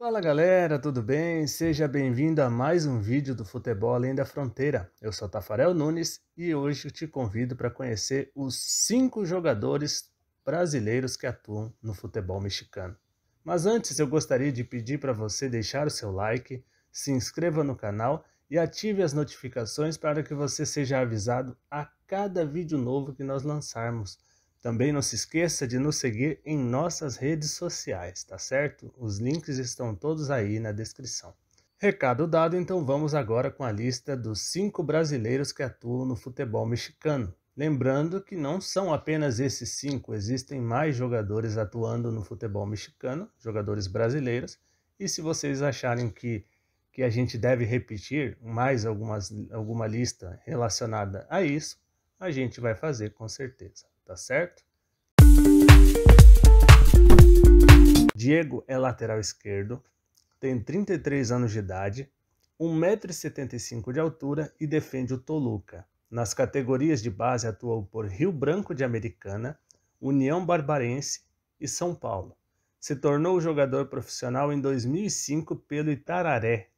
Fala galera, tudo bem? Seja bem-vindo a mais um vídeo do Futebol Além da Fronteira. Eu sou Tafarel Nunes e hoje eu te convido para conhecer os cinco jogadores brasileiros que atuam no futebol mexicano. Mas antes eu gostaria de pedir para você deixar o seu like, se inscreva no canal e ative as notificações para que você seja avisado a cada vídeo novo que nós lançarmos. Também não se esqueça de nos seguir em nossas redes sociais, tá certo? Os links estão todos aí na descrição. Recado dado, então vamos agora com a lista dos cinco brasileiros que atuam no futebol mexicano. Lembrando que não são apenas esses cinco, existem mais jogadores atuando no futebol mexicano, jogadores brasileiros. E se vocês acharem que, que a gente deve repetir mais algumas, alguma lista relacionada a isso, a gente vai fazer com certeza tá certo? Diego é lateral esquerdo, tem 33 anos de idade, 1,75m de altura e defende o Toluca. Nas categorias de base atuou por Rio Branco de Americana, União Barbarense e São Paulo. Se tornou jogador profissional em 2005 pelo Itararé.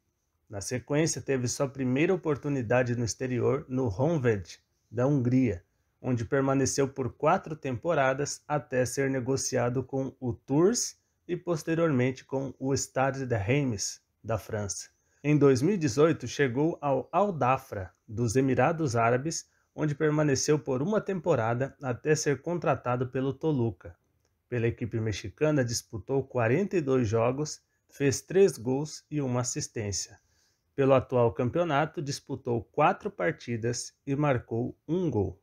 Na sequência, teve sua primeira oportunidade no exterior no Honved, da Hungria, onde permaneceu por quatro temporadas até ser negociado com o Tours e posteriormente com o Stade de Reims, da França. Em 2018, chegou ao Al Dafra, dos Emirados Árabes, onde permaneceu por uma temporada até ser contratado pelo Toluca. Pela equipe mexicana, disputou 42 jogos, fez 3 gols e uma assistência. Pelo atual campeonato, disputou 4 partidas e marcou um gol.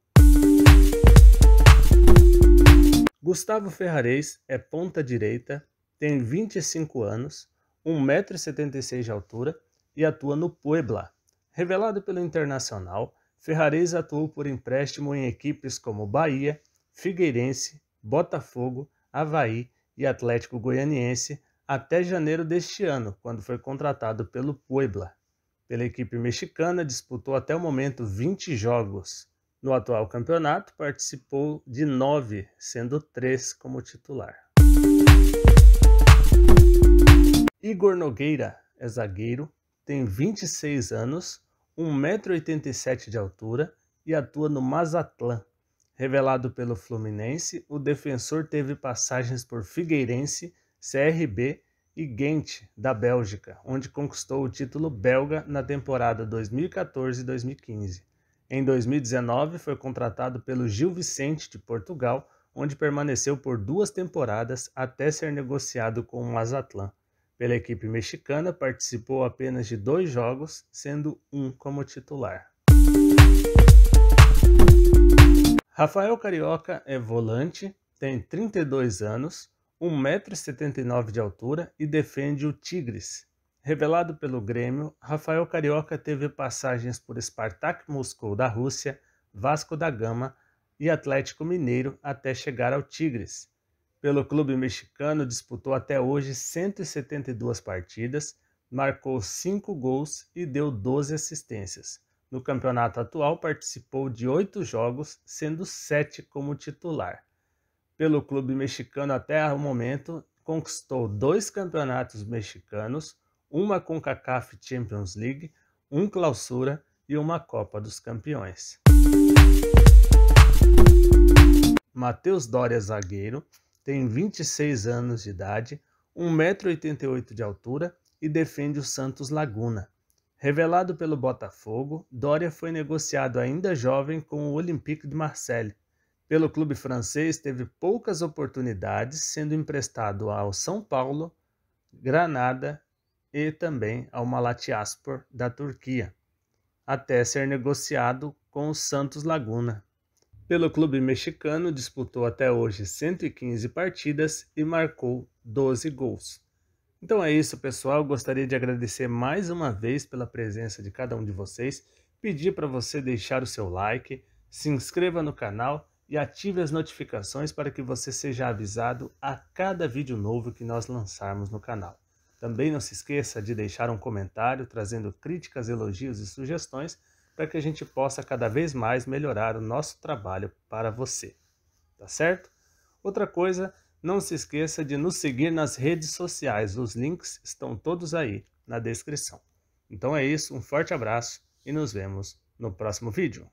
Gustavo Ferrarez é ponta direita, tem 25 anos, 1,76m de altura e atua no Puebla. Revelado pelo Internacional, Ferrarez atuou por empréstimo em equipes como Bahia, Figueirense, Botafogo, Havaí e Atlético Goianiense até janeiro deste ano, quando foi contratado pelo Puebla. Pela equipe mexicana, disputou até o momento 20 jogos. No atual campeonato, participou de nove, sendo três como titular. Igor Nogueira é zagueiro, tem 26 anos, 1,87m de altura e atua no Mazatlan. Revelado pelo Fluminense, o defensor teve passagens por Figueirense, CRB e Ghent, da Bélgica, onde conquistou o título belga na temporada 2014-2015. Em 2019, foi contratado pelo Gil Vicente de Portugal, onde permaneceu por duas temporadas até ser negociado com o Mazatlán. Pela equipe mexicana, participou apenas de dois jogos, sendo um como titular. Rafael Carioca é volante, tem 32 anos, 1,79m de altura e defende o Tigres, Revelado pelo Grêmio, Rafael Carioca teve passagens por Spartak Moscou da Rússia, Vasco da Gama e Atlético Mineiro até chegar ao Tigres. Pelo clube mexicano, disputou até hoje 172 partidas, marcou 5 gols e deu 12 assistências. No campeonato atual, participou de 8 jogos, sendo 7 como titular. Pelo clube mexicano, até o momento, conquistou dois campeonatos mexicanos uma CONCACAF Champions League, um Clausura e uma Copa dos Campeões. Matheus Dória zagueiro, tem 26 anos de idade, 1,88m de altura e defende o Santos Laguna. Revelado pelo Botafogo, Dória foi negociado ainda jovem com o Olympique de Marseille. Pelo clube francês, teve poucas oportunidades, sendo emprestado ao São Paulo, Granada e também ao Latiaspor da Turquia, até ser negociado com o Santos Laguna. Pelo clube mexicano, disputou até hoje 115 partidas e marcou 12 gols. Então é isso, pessoal. gostaria de agradecer mais uma vez pela presença de cada um de vocês, pedir para você deixar o seu like, se inscreva no canal e ative as notificações para que você seja avisado a cada vídeo novo que nós lançarmos no canal. Também não se esqueça de deixar um comentário trazendo críticas, elogios e sugestões para que a gente possa cada vez mais melhorar o nosso trabalho para você. Tá certo? Outra coisa, não se esqueça de nos seguir nas redes sociais. Os links estão todos aí na descrição. Então é isso, um forte abraço e nos vemos no próximo vídeo.